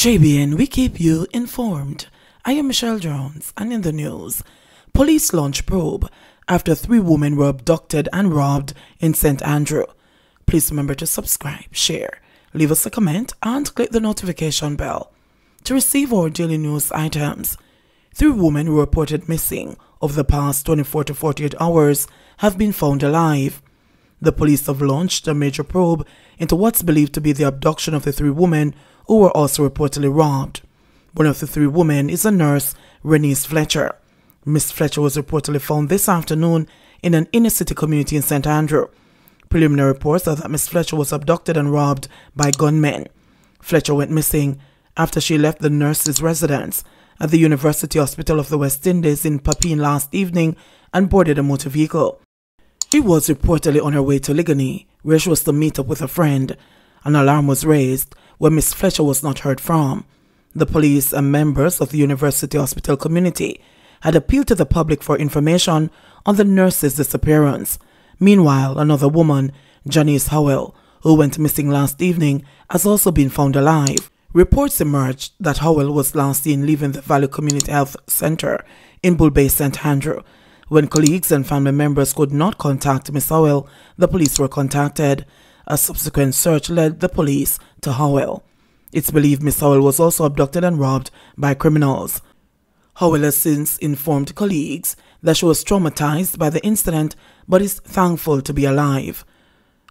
JBN, we keep you informed. I am Michelle Jones, and in the news, police launch probe after three women were abducted and robbed in St. Andrew. Please remember to subscribe, share, leave us a comment, and click the notification bell to receive our daily news items. Three women reported missing over the past 24 to 48 hours have been found alive. The police have launched a major probe into what's believed to be the abduction of the three women who were also reportedly robbed. One of the three women is a nurse, Renice Fletcher. Miss Fletcher was reportedly found this afternoon in an inner city community in St. Andrew. Preliminary reports are that Miss Fletcher was abducted and robbed by gunmen. Fletcher went missing after she left the nurse's residence at the University Hospital of the West Indies in Papine last evening and boarded a motor vehicle. She was reportedly on her way to Ligony, where she was to meet up with a friend. An alarm was raised when Miss Fletcher was not heard from. The police and members of the University Hospital community had appealed to the public for information on the nurse's disappearance. Meanwhile, another woman, Janice Howell, who went missing last evening, has also been found alive. Reports emerged that Howell was last seen leaving the Valley Community Health Center in Bull Bay, St. Andrew, when colleagues and family members could not contact Miss Howell, the police were contacted. A subsequent search led the police to Howell. It's believed Miss Howell was also abducted and robbed by criminals. Howell has since informed colleagues that she was traumatized by the incident but is thankful to be alive.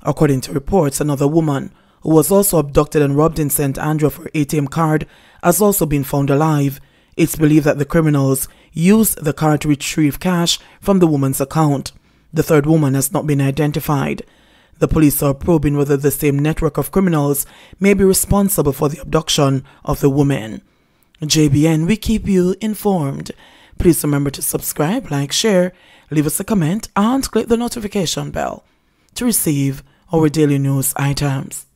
According to reports, another woman who was also abducted and robbed in St. Andrew for ATM card has also been found alive it's believed that the criminals used the car to retrieve cash from the woman's account. The third woman has not been identified. The police are probing whether the same network of criminals may be responsible for the abduction of the woman. JBN, we keep you informed. Please remember to subscribe, like, share, leave us a comment, and click the notification bell to receive our daily news items.